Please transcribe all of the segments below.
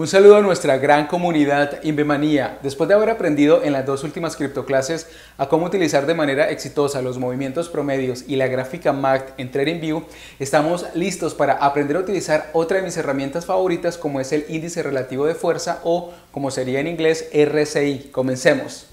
Un saludo a nuestra gran comunidad Inbemanía. Después de haber aprendido en las dos últimas criptoclases a cómo utilizar de manera exitosa los movimientos promedios y la gráfica MACD en TradingView, estamos listos para aprender a utilizar otra de mis herramientas favoritas como es el índice relativo de fuerza o como sería en inglés RSI. Comencemos.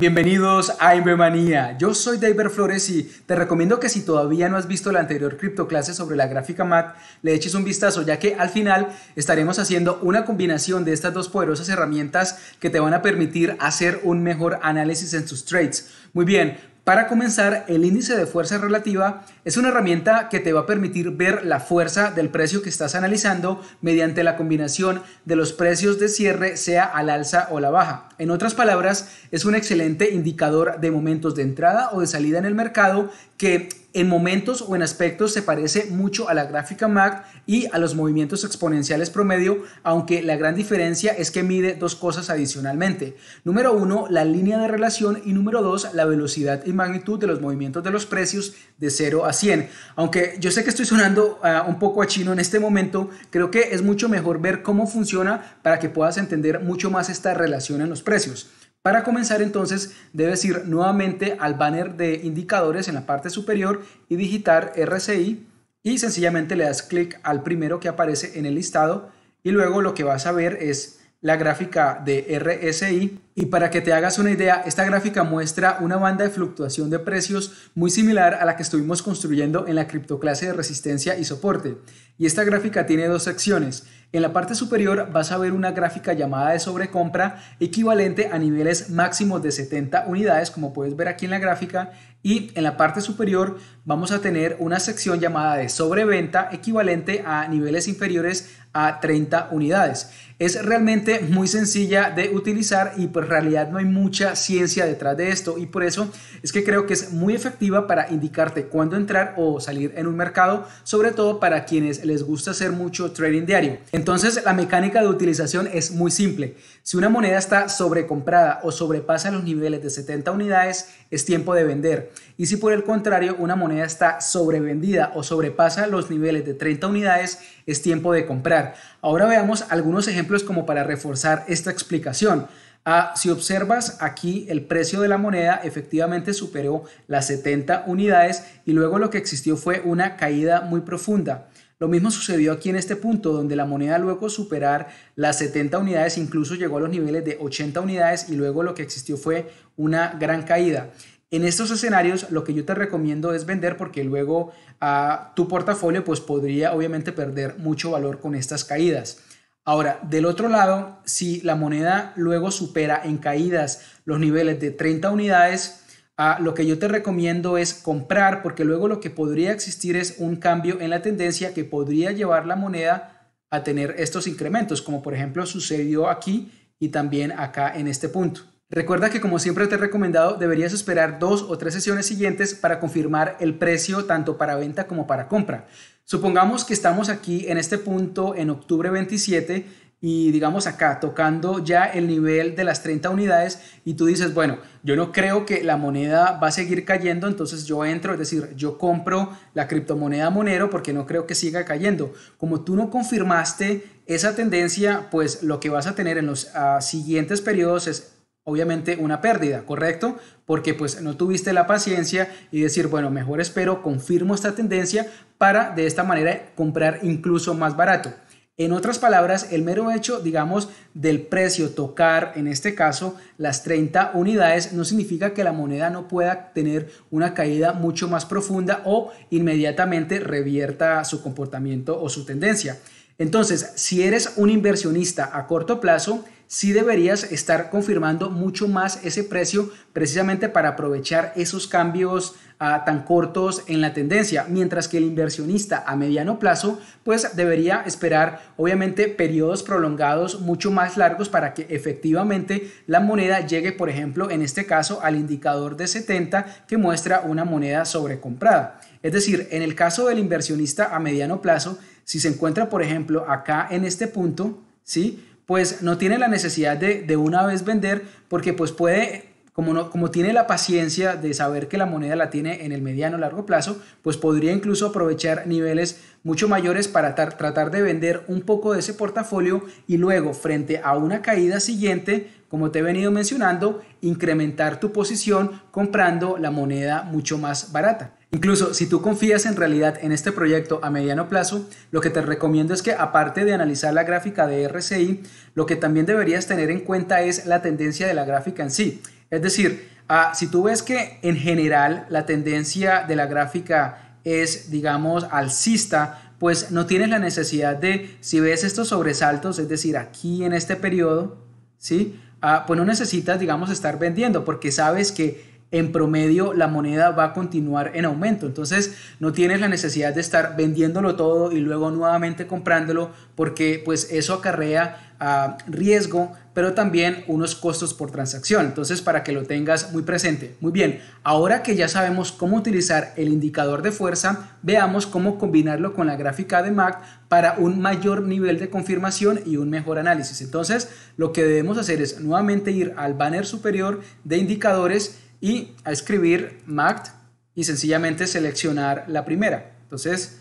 Bienvenidos a Invemanía. Yo soy David Flores y te recomiendo que si todavía no has visto la anterior criptoclase sobre la gráfica MAT, le eches un vistazo, ya que al final estaremos haciendo una combinación de estas dos poderosas herramientas que te van a permitir hacer un mejor análisis en tus trades. Muy bien, para comenzar, el índice de fuerza relativa es una herramienta que te va a permitir ver la fuerza del precio que estás analizando mediante la combinación de los precios de cierre, sea al alza o la baja. En otras palabras, es un excelente indicador de momentos de entrada o de salida en el mercado que en momentos o en aspectos se parece mucho a la gráfica MAC y a los movimientos exponenciales promedio, aunque la gran diferencia es que mide dos cosas adicionalmente. Número uno, la línea de relación y número dos, la velocidad y magnitud de los movimientos de los precios de 0 a 100. Aunque yo sé que estoy sonando ah, un poco a chino en este momento, creo que es mucho mejor ver cómo funciona para que puedas entender mucho más esta relación en los precios. Para comenzar entonces debes ir nuevamente al banner de indicadores en la parte superior y digitar RSI y sencillamente le das clic al primero que aparece en el listado y luego lo que vas a ver es la gráfica de RSI y para que te hagas una idea, esta gráfica muestra una banda de fluctuación de precios muy similar a la que estuvimos construyendo en la criptoclase de resistencia y soporte. Y esta gráfica tiene dos secciones. En la parte superior vas a ver una gráfica llamada de sobrecompra equivalente a niveles máximos de 70 unidades, como puedes ver aquí en la gráfica. Y en la parte superior vamos a tener una sección llamada de sobreventa equivalente a niveles inferiores a 30 unidades. Es realmente muy sencilla de utilizar y pues, realidad no hay mucha ciencia detrás de esto y por eso es que creo que es muy efectiva para indicarte cuándo entrar o salir en un mercado, sobre todo para quienes les gusta hacer mucho trading diario. Entonces la mecánica de utilización es muy simple. Si una moneda está sobrecomprada o sobrepasa los niveles de 70 unidades, es tiempo de vender. Y si por el contrario una moneda está sobrevendida o sobrepasa los niveles de 30 unidades, es tiempo de comprar. Ahora veamos algunos ejemplos como para reforzar esta explicación. Ah, si observas aquí el precio de la moneda efectivamente superó las 70 unidades y luego lo que existió fue una caída muy profunda. Lo mismo sucedió aquí en este punto, donde la moneda luego superar las 70 unidades incluso llegó a los niveles de 80 unidades y luego lo que existió fue una gran caída. En estos escenarios lo que yo te recomiendo es vender porque luego ah, tu portafolio pues podría obviamente perder mucho valor con estas caídas. Ahora, del otro lado, si la moneda luego supera en caídas los niveles de 30 unidades, ah, lo que yo te recomiendo es comprar porque luego lo que podría existir es un cambio en la tendencia que podría llevar la moneda a tener estos incrementos, como por ejemplo sucedió aquí y también acá en este punto. Recuerda que como siempre te he recomendado, deberías esperar dos o tres sesiones siguientes para confirmar el precio tanto para venta como para compra. Supongamos que estamos aquí en este punto en octubre 27 y digamos acá tocando ya el nivel de las 30 unidades y tú dices, bueno, yo no creo que la moneda va a seguir cayendo, entonces yo entro, es decir, yo compro la criptomoneda Monero porque no creo que siga cayendo. Como tú no confirmaste esa tendencia, pues lo que vas a tener en los ah, siguientes periodos es obviamente una pérdida, ¿correcto? Porque pues no tuviste la paciencia y decir, bueno, mejor espero, confirmo esta tendencia para de esta manera comprar incluso más barato. En otras palabras, el mero hecho, digamos, del precio tocar, en este caso, las 30 unidades, no significa que la moneda no pueda tener una caída mucho más profunda o inmediatamente revierta su comportamiento o su tendencia. Entonces, si eres un inversionista a corto plazo, sí deberías estar confirmando mucho más ese precio precisamente para aprovechar esos cambios ah, tan cortos en la tendencia, mientras que el inversionista a mediano plazo pues debería esperar obviamente periodos prolongados mucho más largos para que efectivamente la moneda llegue por ejemplo en este caso al indicador de 70 que muestra una moneda sobrecomprada. Es decir, en el caso del inversionista a mediano plazo, si se encuentra por ejemplo acá en este punto, ¿sí? pues no tiene la necesidad de, de una vez vender porque pues puede como, no, como, tiene la paciencia de saber que la moneda la tiene en el mediano largo plazo, pues podría incluso aprovechar niveles mucho mayores para tratar de vender un poco de ese portafolio y luego frente a una caída siguiente, como te he venido mencionando, incrementar tu posición comprando la moneda mucho más barata. Incluso si tú confías en realidad en este proyecto a mediano plazo, lo que te recomiendo es que aparte de analizar la gráfica de RSI, lo que también deberías tener en cuenta es la tendencia de la gráfica en sí. Es decir, ah, si tú ves que en general la tendencia de la gráfica es, digamos, alcista, pues no tienes la necesidad de, si ves estos sobresaltos, es decir, aquí en este periodo, ¿sí? Ah, pues no necesitas, digamos, estar vendiendo porque sabes que en promedio la moneda va a continuar en aumento. Entonces no tienes la necesidad de estar vendiéndolo todo y luego nuevamente comprándolo porque pues eso acarrea ah, riesgo, pero también unos costos por transacción. Entonces, para que lo tengas muy presente. Muy bien, ahora que ya sabemos cómo utilizar el indicador de fuerza, veamos cómo combinarlo con la gráfica de MAC para un mayor nivel de confirmación y un mejor análisis. Entonces, lo que debemos hacer es nuevamente ir al banner superior de indicadores y a escribir MACT y sencillamente seleccionar la primera. Entonces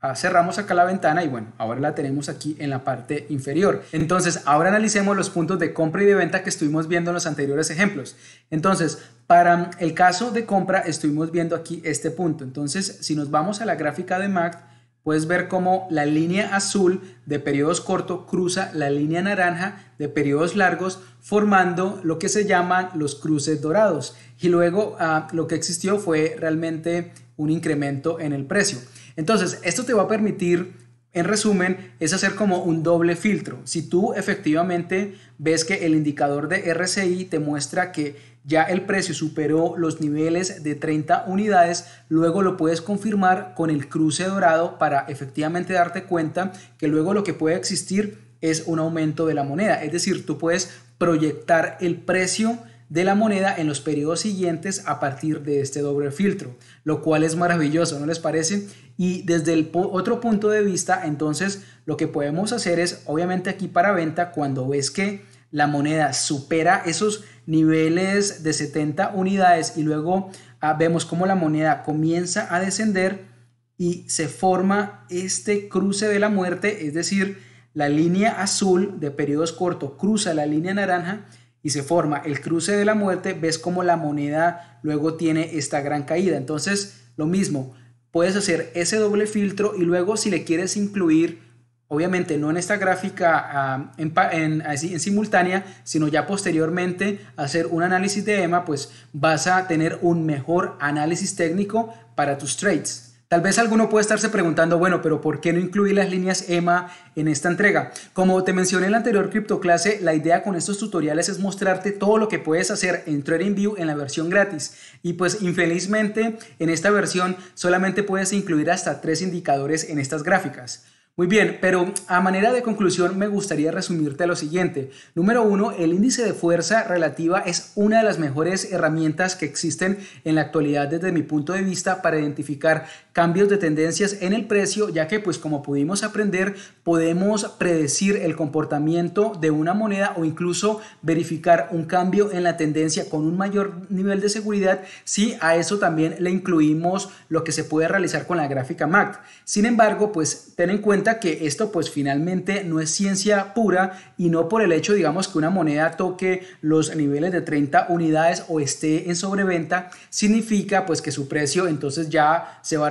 ah, cerramos acá la ventana y bueno, ahora la tenemos aquí en la parte inferior. Entonces ahora analicemos los puntos de compra y de venta que estuvimos viendo en los anteriores ejemplos. Entonces para el caso de compra estuvimos viendo aquí este punto. Entonces si nos vamos a la gráfica de MACT, puedes ver cómo la línea azul de periodos cortos cruza la línea naranja de periodos largos, formando lo que se llaman los cruces dorados. Y luego ah, lo que existió fue realmente un incremento en el precio. Entonces, esto te va a permitir, en resumen, es hacer como un doble filtro. Si tú efectivamente ves que el indicador de RCI te muestra que ya el precio superó los niveles de 30 unidades, luego lo puedes confirmar con el cruce dorado para efectivamente darte cuenta que luego lo que puede existir es un aumento de la moneda. Es decir, tú puedes proyectar el precio de la moneda en los periodos siguientes a partir de este doble filtro, lo cual es maravilloso, ¿no les parece? Y desde el otro punto de vista, entonces lo que podemos hacer es, obviamente aquí para venta, cuando ves que la moneda supera esos niveles de 70 unidades y luego ah, vemos cómo la moneda comienza a descender y se forma este cruce de la muerte, es decir, la línea azul de periodos cortos cruza la línea naranja y se forma el cruce de la muerte, ves cómo la moneda luego tiene esta gran caída. Entonces, lo mismo, puedes hacer ese doble filtro y luego si le quieres incluir obviamente no en esta gráfica ah, en, simultánea, sino ya posteriormente hacer un análisis de EMA, pues vas a tener un mejor análisis técnico para tus trades. Tal vez alguno puede estarse preguntando, bueno, pero ¿por qué no incluir las líneas EMA en esta entrega? Como te mencioné en la anterior criptoclase, la idea con estos tutoriales es mostrarte todo lo que puedes hacer en TradingView en la versión gratis. Y pues infelizmente en esta versión solamente puedes incluir hasta tres indicadores en estas gráficas. Muy bien, pero a manera de conclusión me gustaría resumirte lo siguiente. Número uno, el índice de fuerza relativa es una de las mejores herramientas que existen en la actualidad desde mi punto de vista para identificar cambios de tendencias en el precio, ya que pues como pudimos aprender, podemos predecir el comportamiento de una moneda o incluso verificar un cambio en la tendencia con un mayor nivel de seguridad si a eso también le incluimos lo que se puede realizar con la gráfica MACD. Sin embargo, pues ten en cuenta que esto pues finalmente no es ciencia pura y no por el hecho digamos que una moneda toque los niveles de 30 unidades o esté en sobreventa significa pues que su precio entonces ya se va a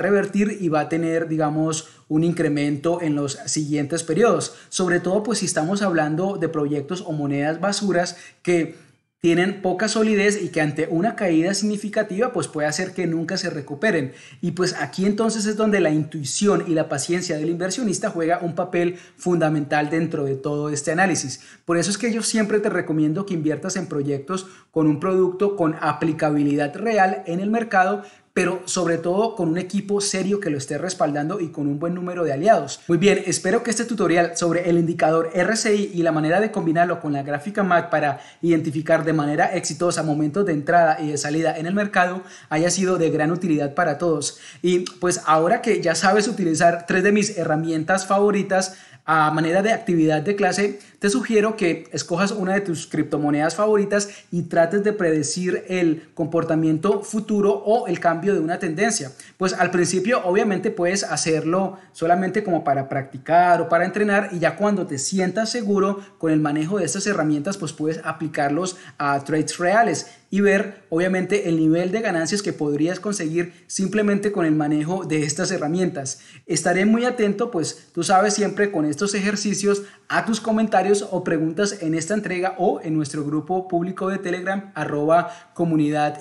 y va a tener, digamos, un incremento en los siguientes periodos. Sobre todo, pues si estamos hablando de proyectos o monedas basuras que tienen poca solidez y que ante una caída significativa pues puede hacer que nunca se recuperen. Y pues aquí entonces es donde la intuición y la paciencia del inversionista juega un papel fundamental dentro de todo este análisis. Por eso es que yo siempre te recomiendo que inviertas en proyectos con un producto con aplicabilidad real en el mercado pero sobre todo con un equipo serio que lo esté respaldando y con un buen número de aliados. Muy bien, espero que este tutorial sobre el indicador RSI y la manera de combinarlo con la gráfica MAC para identificar de manera exitosa momentos de entrada y de salida en el mercado haya sido de gran utilidad para todos. Y pues ahora que ya sabes utilizar tres de mis herramientas favoritas, a manera de actividad de clase, te sugiero que escojas una de tus criptomonedas favoritas y trates de predecir el comportamiento futuro o el cambio de una tendencia? Pues al principio obviamente puedes hacerlo solamente como para practicar o para entrenar y ya cuando te sientas seguro con el manejo de estas herramientas pues puedes aplicarlos a trades reales y ver obviamente el nivel de ganancias que podrías conseguir simplemente con el manejo de estas herramientas. Estaré muy atento, pues tú sabes siempre con estos ejercicios a tus comentarios o preguntas en esta entrega o en nuestro grupo público de Telegram arroba comunidad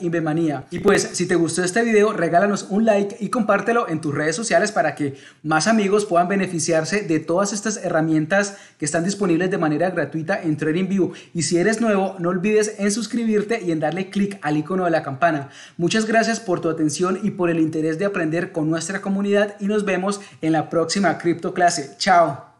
Y pues si te gustó este video, regálanos un like y compártelo en tus redes sociales para que más amigos puedan beneficiarse de todas estas herramientas que están disponibles de manera gratuita en TradingView. Y si eres nuevo, no olvides en suscribirte y en darle clic al icono de la campana. Muchas gracias por tu atención y por el interés de aprender con nuestra comunidad y nos vemos en la próxima cripto clase. Chao.